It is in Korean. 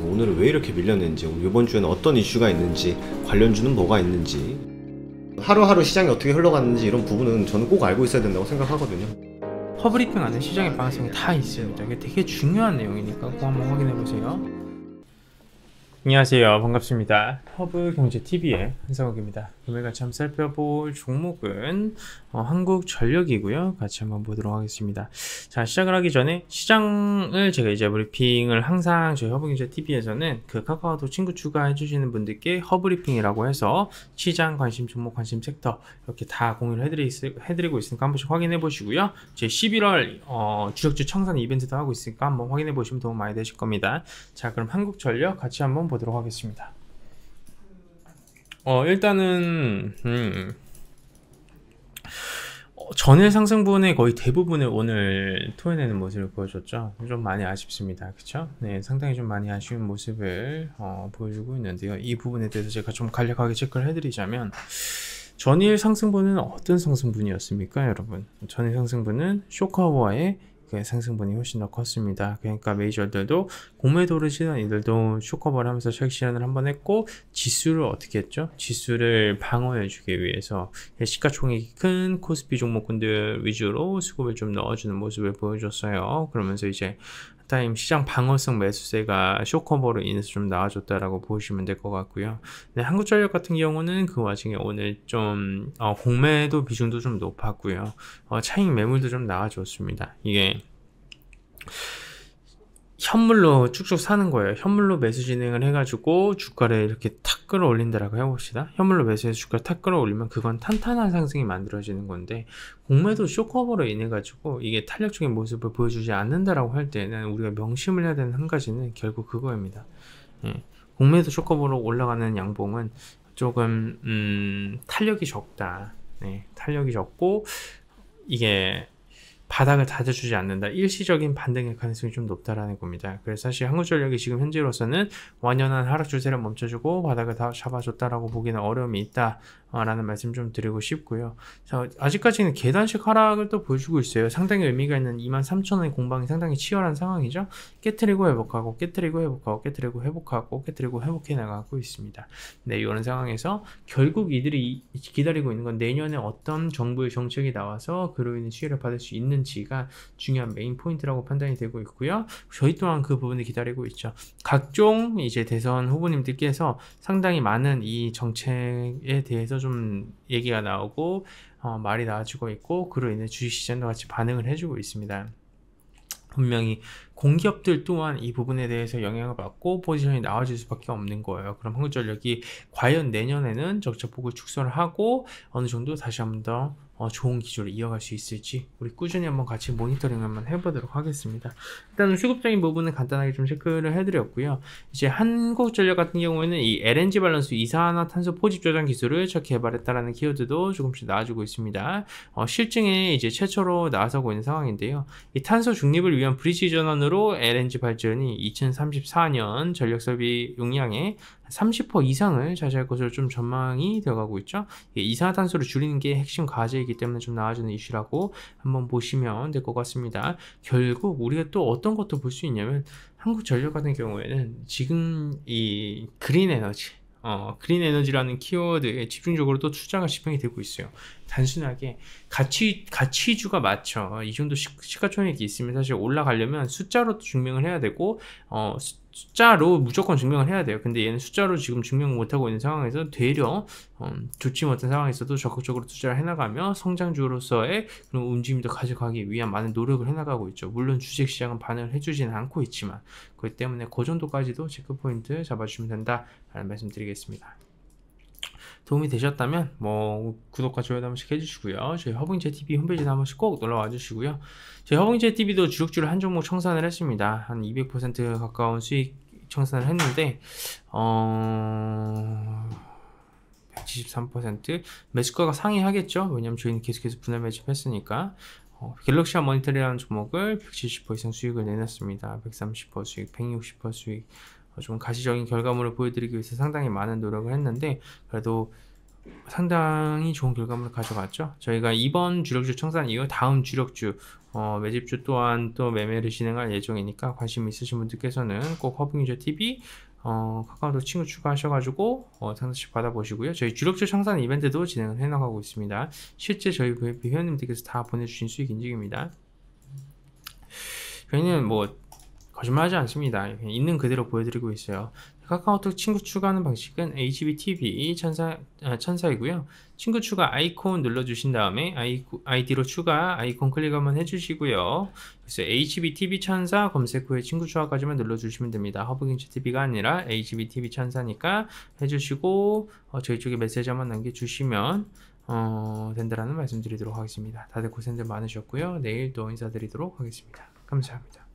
그래서 오늘은 왜 이렇게 밀렸는지 이번 주에는 어떤 이슈가 있는지 관련주는 뭐가 있는지 하루하루 시장이 어떻게 흘러갔는지 이런 부분은 저는 꼭 알고 있어야 된다고 생각하거든요 허브리핑 안에 시장의 방향성이 다 있습니다 이게 되게 중요한 내용이니까 꼭 한번 확인해 보세요 안녕하세요 반갑습니다 허브경제TV의 한성욱입니다 금액 같이 한번 살펴볼 종목은 어, 한국전력이고요. 같이 한번 보도록 하겠습니다. 자 시작을 하기 전에 시장을 제가 이제 브리핑을 항상 저희 허브경제TV에서는 그 카카오톡 친구 추가해주시는 분들께 허브리핑이라고 해서 시장 관심 종목 관심 섹터 이렇게 다 공유를 해드리, 해드리고 있으니까 한 번씩 확인해 보시고요. 제 11월 어, 주력주 청산 이벤트도 하고 있으니까 한번 확인해 보시면 도움 많이 되실 겁니다. 자 그럼 한국전력 같이 한번 보도록 하겠습니다. 어, 일단은 음. 어, 전일 상승분의 거의 대부분을 오늘 토해내는 모습을 보여줬죠. 좀 많이 아쉽습니다. 그쵸? 네, 상당히 좀 많이 아쉬운 모습을 어, 보여주고 있는데요. 이 부분에 대해서 제가 좀 간략하게 체크를 해드리자면 전일 상승분은 어떤 상승분이었습니까, 여러분? 전일 상승분은 쇼카와의 그 상승분이 훨씬 더 컸습니다. 그러니까 메이저들도 공매도를 치던 이들도 쇼커버를 하면서 책시현을 한번 했고 지수를 어떻게 했죠? 지수를 방어해주기 위해서 예, 시가총액이 큰 코스피 종목군들 위주로 수급을 좀 넣어주는 모습을 보여줬어요. 그러면서 이제 타임 시장 방어성 매수세가 쇼커버로 인해서 좀나아졌다라고 보시면 될 것 같고요. 네, 한국전력 같은 경우는 그 와중에 오늘 좀 어, 공매도 비중도 좀 높았고요. 어, 차익 매물도 좀나아졌습니다 이게 현물로 쭉쭉 사는 거예요. 현물로 매수 진행을 해가지고 주가를 이렇게 탁 끌어올린다라고 해봅시다. 현물로 매수해서 주가를 탁 끌어올리면 그건 탄탄한 상승이 만들어지는 건데 공매도 쇼커버로 인해가지고 이게 탄력적인 모습을 보여주지 않는다라고 할 때는 우리가 명심을 해야 되는 한 가지는 결국 그거입니다. 예. 공매도 쇼커버로 올라가는 양봉은 조금 음, 탄력이 적다. 예. 탄력이 적고 이게 바닥을 다져주지 않는다. 일시적인 반등의 가능성이 좀 높다라는 겁니다. 그래서 사실 한국전력이 지금 현재로서는 완연한 하락 추세를 멈춰주고 바닥을 다 잡아줬다라고 보기는 어려움이 있다. 라는 말씀 좀 드리고 싶고요. 자, 아직까지는 계단식 하락을 또 보여주고 있어요. 상당히 의미가 있는 23,000원의 공방이 상당히 치열한 상황이죠. 깨트리고 회복하고, 깨트리고 회복하고, 깨트리고 회복하고, 깨트리고 회복해 나가고 있습니다. 네, 이런 상황에서 결국 이들이 기다리고 있는 건 내년에 어떤 정부의 정책이 나와서 그로 인해 수혜를 받을 수 있는지가 중요한 메인 포인트라고 판단이 되고 있고요. 저희 또한 그 부분을 기다리고 있죠. 각종 이제 대선 후보님들께서 상당히 많은 이 정책에 대해서 좀 얘기가 나오고 어, 말이 나와주고 있고 그로 인해 주식 시장도 같이 반응을 해주고 있습니다. 분명히 공기업들 또한 이 부분에 대해서 영향을 받고 포지션이 나와질 수밖에 없는 거예요. 그럼 한국전력이 과연 내년에는 적자폭을 축소를 하고 어느 정도 다시 한번 더 어, 좋은 기조를 이어갈 수 있을지 우리 꾸준히 한번 같이 모니터링 한번 해보도록 하겠습니다. 일단은 수급적인 부분은 간단하게 좀 체크를 해드렸고요. 이제 한국전력 같은 경우에는 이 LNG 밸런스 이산화탄소 포집 조장 기술을 첫 개발했다라는 키워드도 조금씩 나와주고 있습니다. 어, 실증에 이제 최초로 나서고 있는 상황인데요. 이 탄소 중립을 위한 브리지 전환으로 LNG 발전이 2034년 전력 설비 용량의 30% 이상을 차지할 것으로 좀 전망이 되어가고 있죠. 이산화탄소를 줄이는 게 핵심 과제이기 이슈이기 때문에 좀나아지는 이슈라고 한번 보시면 될 것 같습니다. 결국 우리가 또 어떤 것도 볼 수 있냐면 한국 전력 같은 경우에는 지금 이 그린 에너지 어, 그린 에너지라는 키워드에 집중적으로 또 투자가 집행이 되고 있어요. 단순하게 가치, 가치주가 맞죠. 이 정도 시, 가총액이 있으면 사실 올라가려면 숫자로 도 증명을 해야 되고, 어, 숫자로 무조건 증명을 해야 돼요. 근데 얘는 숫자로 지금 증명 못하고 있는 상황에서 되려 음, 좋지 못한 상황에서도 적극적으로 투자를 해나가며 성장주로서의 그런 움직임도 가져가기 위한 많은 노력을 해나가고 있죠. 물론 주식시장은 반응을 해주지는 않고 있지만 그것 때문에 그 정도까지도 체크포인트 잡아주시면 된다라는 말씀드리겠습니다. 도움이 되셨다면 뭐 구독과 좋아요 한 번씩 해주시고요. 저희 허브인재 TV 홈페이지에한 번씩 꼭 놀러와 주시고요. 저희 허브인재 TV도 주룩주룩한 종목 청산을 했습니다. 한 200% 가까운 수익 청산을 했는데 어... 173% 매수가가 상회하겠죠. 왜냐면 저희는 계속해서 분할 매집했으니까 어, 갤럭시와 모니터리라는 종목을 170% 이상 수익을 내놨습니다. 130% 수익, 160% 수익, 좀 가시적인 결과물을 보여드리기 위해서 상당히 많은 노력을 했는데 그래도 상당히 좋은 결과물을 가져갔죠. 저희가 이번 주력주 청산 이후 다음 주력주 어, 매집주 또한 또 매매를 진행할 예정이니까 관심 있으신 분들께서는 꼭 허브유저 TV 어, 카카오톡 친구 추가하셔가지고 어, 상담씩 받아보시고요. 저희 주력주 청산 이벤트도 진행을 해나가고 있습니다. 실제 저희 회원님들께서 다 보내주신 수익 인증입니다. 저희는 뭐 거짓말하지 않습니다. 있는 그대로 보여드리고 있어요. 카카오톡 친구 추가하는 방식은 HBTV 천사, 아, 천사이고요. 친구 추가 아이콘 눌러주신 다음에 아이, 아이디로 추가 아이콘 클릭 한번 해주시고요. 그래서 HBTV 천사 검색 후에 친구 추가까지만 눌러주시면 됩니다. 허브긴치 TV가 아니라 HBTV 천사니까 해주시고 어, 저희 쪽에 메시지 한번 남겨주시면 어, 된다라는 말씀드리도록 하겠습니다. 다들 고생들 많으셨고요. 내일 또 인사드리도록 하겠습니다. 감사합니다.